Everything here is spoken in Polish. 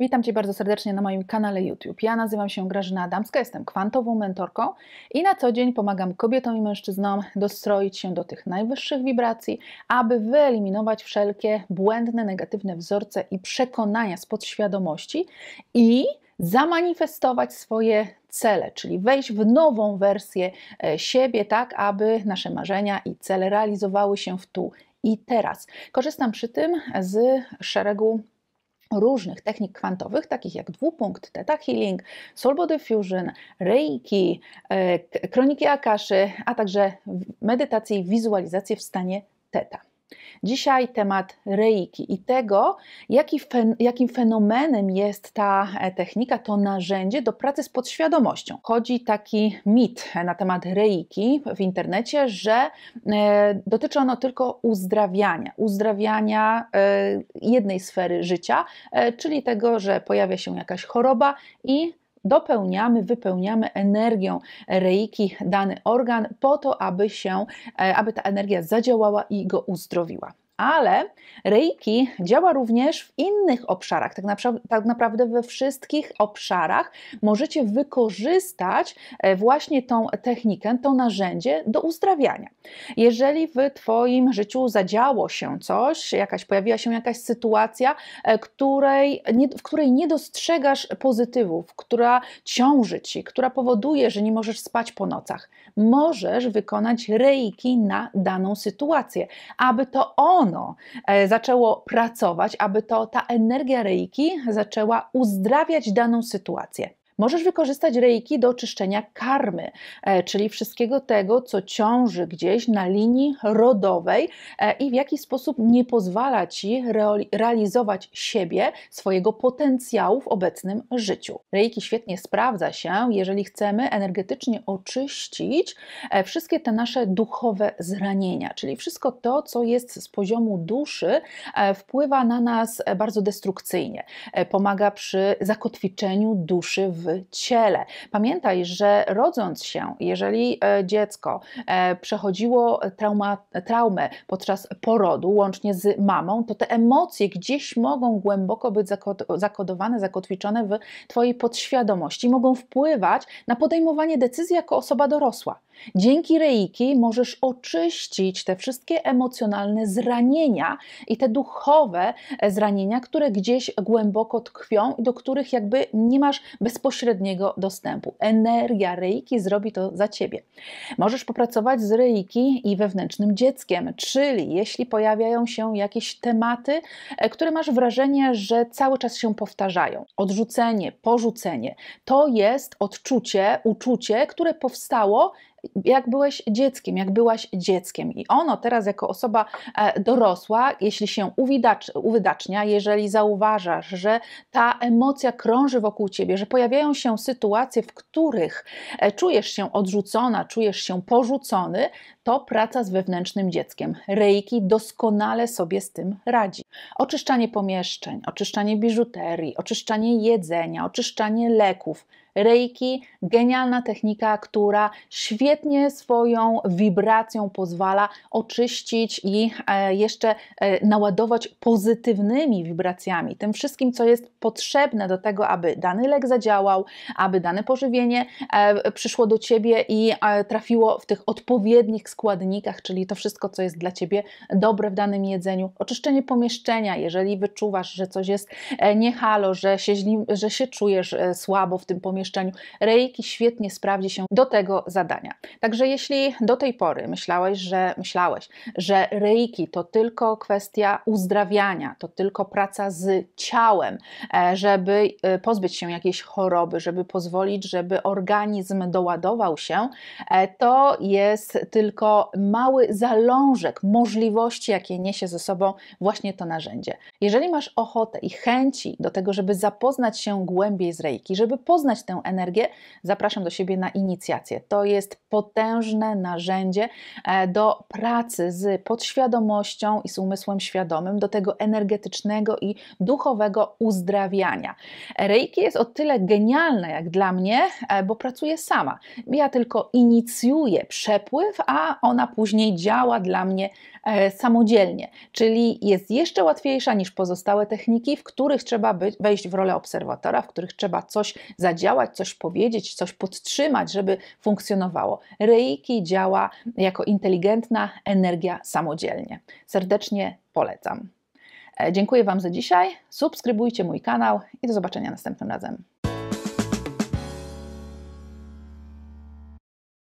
Witam Cię bardzo serdecznie na moim kanale YouTube. Ja nazywam się Grażyna Adamska, jestem kwantową mentorką i na co dzień pomagam kobietom i mężczyznom dostroić się do tych najwyższych wibracji, aby wyeliminować wszelkie błędne, negatywne wzorce i przekonania z podświadomości i zamanifestować swoje cele, czyli wejść w nową wersję e, siebie, tak aby nasze marzenia i cele realizowały się w tu i teraz. Korzystam przy tym z szeregu różnych technik kwantowych, takich jak dwupunkt, theta healing, soul body fusion, reiki, e, kroniki akaszy, a także medytacje i wizualizacje w stanie theta. Dzisiaj temat reiki i tego, jaki fen, jakim fenomenem jest ta e, technika, to narzędzie do pracy z podświadomością. Chodzi taki mit e, na temat reiki w internecie, że e, dotyczy ono tylko uzdrawiania, uzdrawiania e, jednej sfery życia, e, czyli tego, że pojawia się jakaś choroba i dopełniamy, wypełniamy energią reiki dany organ po to, aby się, e, aby ta energia zadziałała i go uzdrowiła ale Reiki działa również w innych obszarach. Tak, tak naprawdę we wszystkich obszarach możecie wykorzystać e, właśnie tą technikę, to narzędzie do uzdrawiania. Jeżeli w Twoim życiu zadziało się coś, jakaś, pojawiła się jakaś sytuacja, e, której, nie, w której nie dostrzegasz pozytywów, która ciąży Ci, która powoduje, że nie możesz spać po nocach, możesz wykonać Reiki na daną sytuację, aby to on ono e, zaczęło pracować, aby to ta energia reiki zaczęła uzdrawiać daną sytuację. Możesz wykorzystać reiki do czyszczenia karmy, e, czyli wszystkiego tego, co ciąży gdzieś na linii rodowej e, i w jaki sposób nie pozwala ci realizować siebie, swojego potencjału w obecnym życiu. Reiki świetnie sprawdza się, jeżeli chcemy energetycznie oczyścić e, wszystkie te nasze duchowe zranienia, czyli wszystko to, co jest z poziomu duszy, wpływa na nas bardzo destrukcyjnie. Pomaga przy zakotwiczeniu duszy w ciele. Pamiętaj, że rodząc się, jeżeli e, dziecko e, przechodziło trauma, traumę podczas porodu, łącznie z mamą, to te emocje gdzieś mogą głęboko być zakodowane, zakotwiczone w Twojej podświadomości, mogą wpływać na podejmowanie decyzji jako osoba dorosła. Dzięki reiki możesz oczyścić te wszystkie emocjonalne zranienia i te duchowe e, zranienia, które gdzieś głęboko tkwią i do których jakby nie masz bezpośredniego dostępu. Energia reiki zrobi to za ciebie. Możesz popracować z reiki i wewnętrznym dzieckiem, czyli jeśli pojawiają się jakieś tematy, e, które masz wrażenie, że cały czas się powtarzają. Odrzucenie, porzucenie to jest odczucie, uczucie, które powstało jak byłeś dzieckiem, jak byłaś dzieckiem. I ono teraz jako osoba e, dorosła, jeśli się uwidacz, uwydacznia, jeżeli zauważasz, że ta emocja krąży wokół ciebie, że pojawiają się sytuacje, w których e, czujesz się odrzucona, czujesz się porzucony, to praca z wewnętrznym dzieckiem. Reiki doskonale sobie z tym radzi. Oczyszczanie pomieszczeń, oczyszczanie biżuterii, oczyszczanie jedzenia, oczyszczanie leków Reiki, genialna technika, która świetnie swoją wibracją pozwala oczyścić i e, jeszcze e, naładować pozytywnymi wibracjami, tym wszystkim, co jest potrzebne do tego, aby dany lek zadziałał, aby dane pożywienie e, przyszło do ciebie i trafiło w tych odpowiednich składnikach, czyli to wszystko, co jest dla ciebie dobre w danym jedzeniu. Oczyszczenie pomieszczenia, jeżeli wyczuwasz, że coś jest niehalo, że się, że się czujesz słabo w tym pomieszczeniu, pomieszczeniu. Reiki świetnie sprawdzi się do tego zadania. Także jeśli do tej pory myślałeś, że myślałeś, że reiki to tylko kwestia uzdrawiania, to tylko praca z ciałem, e, żeby e, pozbyć się jakiejś choroby, żeby pozwolić, żeby organizm doładował się, e, to jest tylko mały zalążek możliwości, jakie niesie ze sobą właśnie to narzędzie. Jeżeli masz ochotę i chęci do tego, żeby zapoznać się głębiej z reiki, żeby poznać tę energię, zapraszam do siebie na inicjację. To jest potężne narzędzie e, do pracy z podświadomością i z umysłem świadomym, do tego energetycznego i duchowego uzdrawiania. Reiki jest o tyle genialne jak dla mnie, e, bo pracuję sama. Ja tylko inicjuję przepływ, a ona później działa dla mnie e, samodzielnie, czyli jest jeszcze łatwiejsza niż pozostałe techniki, w których trzeba wejść w rolę obserwatora, w których trzeba coś zadziałać, zadziałać, coś powiedzieć, coś podtrzymać, żeby funkcjonowało. Reiki działa jako inteligentna energia samodzielnie. Serdecznie polecam. E, dziękuję Wam za dzisiaj. Subskrybujcie mój kanał i do zobaczenia następnym razem.